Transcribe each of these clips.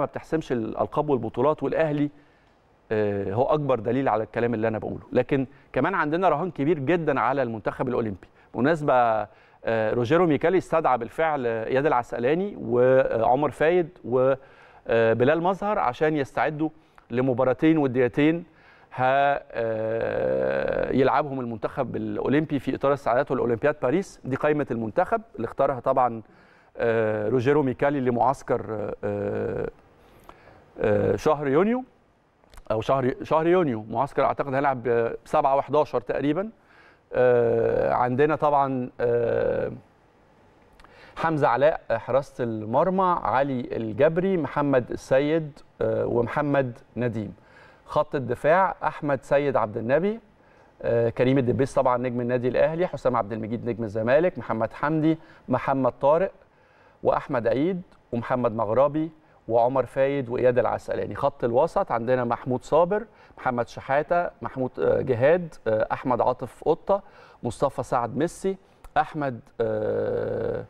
ما بتحسمش الالقاب والبطولات والاهلي آه، هو اكبر دليل على الكلام اللي انا بقوله لكن كمان عندنا رهان كبير جدا على المنتخب الاولمبي بمناسبه آه، روجيرو ميكالي استدعى بالفعل اياد العسقلاني وعمر فايد وبلال آه، مظهر عشان يستعدوا لمباراتين وديتين يلعبهم المنتخب الاولمبي في اطار استعداداته لاولمبياد باريس دي قائمه المنتخب اللي اختارها طبعا روجيرو ميكالي لمعسكر آه، شهر يونيو او شهر شهر يونيو معسكر اعتقد هيلعب 7 و11 تقريبا آه، عندنا طبعا آه، حمزه علاء حراسه المرمى علي الجبري محمد السيد ومحمد نديم خط الدفاع احمد سيد عبد النبي كريم الدبيس طبعا نجم النادي الاهلي حسام عبد المجيد نجم الزمالك محمد حمدي محمد طارق واحمد عيد ومحمد مغربي وعمر فايد واياد العسلاني خط الوسط عندنا محمود صابر محمد شحاته محمود آه، جهاد آه، احمد عاطف قطه مصطفى سعد ميسي احمد آه،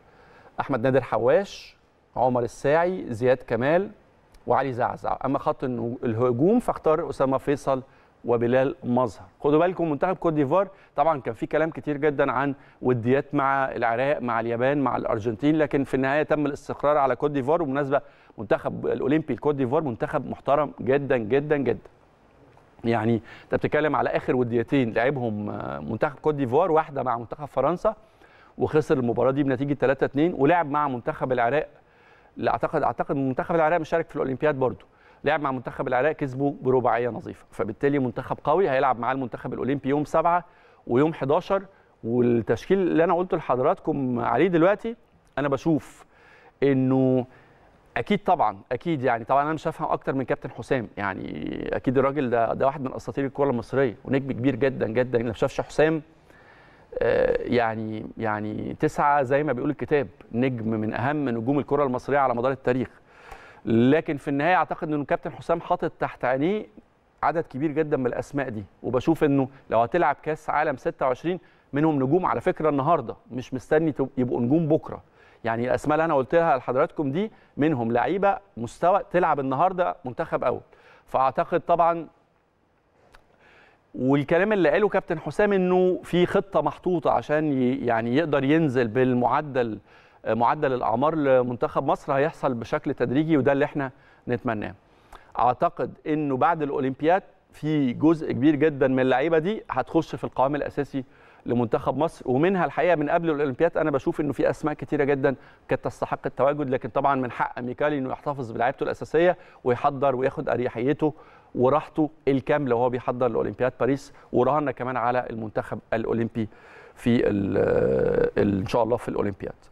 احمد نادر حواش عمر الساعي زياد كمال وعلي زعزع اما خط الهجوم فاختار اسامه فيصل وبلال مظهر خدوا بالكم منتخب كوت ديفوار طبعا كان في كلام كتير جدا عن وديات مع العراق مع اليابان مع الارجنتين لكن في النهايه تم الاستقرار على كوت ديفوار ومناسبة منتخب الاولمبي الكوت ديفوار منتخب محترم جدا جدا جدا يعني انت بتتكلم على اخر وديتين لعبهم آه، منتخب كوت ديفوار واحده مع منتخب فرنسا وخسر المباراه دي بنتيجه 3 2 ولعب مع منتخب العراق لا اعتقد اعتقد منتخب العراق مشارك في الاولمبياد برضه لعب مع منتخب العراق كسبه برباعيه نظيفه فبالتالي منتخب قوي هيلعب معاه المنتخب الاولمبي يوم 7 ويوم 11 والتشكيل اللي انا قلته لحضراتكم عليه دلوقتي انا بشوف انه اكيد طبعا اكيد يعني طبعا انا مش هفهم اكتر من كابتن حسام يعني اكيد الراجل ده ده واحد من اساطير الكره المصريه ونجم كبير جدا جدا انا ما شافش حسام آه، يعني يعني تسعه زي ما بيقول الكتاب نجم من اهم نجوم الكره المصريه على مدار التاريخ لكن في النهايه اعتقد ان الكابتن حسام حاطط تحت عينيه عدد كبير جدا من الاسماء دي وبشوف انه لو هتلعب كاس عالم 26 منهم نجوم على فكره النهارده مش مستني يبقوا نجوم بكره يعني الاسماء اللي انا قلتها لحضراتكم دي منهم لعيبه مستوى تلعب النهارده منتخب اول فاعتقد طبعا والكلام اللي قاله كابتن حسام انه في خطه محطوطه عشان يعني يقدر ينزل بالمعدل معدل الاعمار لمنتخب مصر هيحصل بشكل تدريجي وده اللي احنا نتمناه اعتقد انه بعد الاولمبياد في جزء كبير جدا من اللعيبه دي هتخش في القوام الاساسي لمنتخب مصر ومنها الحقيقه من قبل الاولمبياد انا بشوف انه في اسماء كتيره جدا كانت تستحق التواجد لكن طبعا من حق ميكالي انه يحتفظ بلعيبته الاساسيه ويحضر وياخد اريحيته وراحته الكامله وهو بيحضر لاولمبياد باريس وراهنا كمان على المنتخب الاولمبي في ان شاء الله في الاولمبياد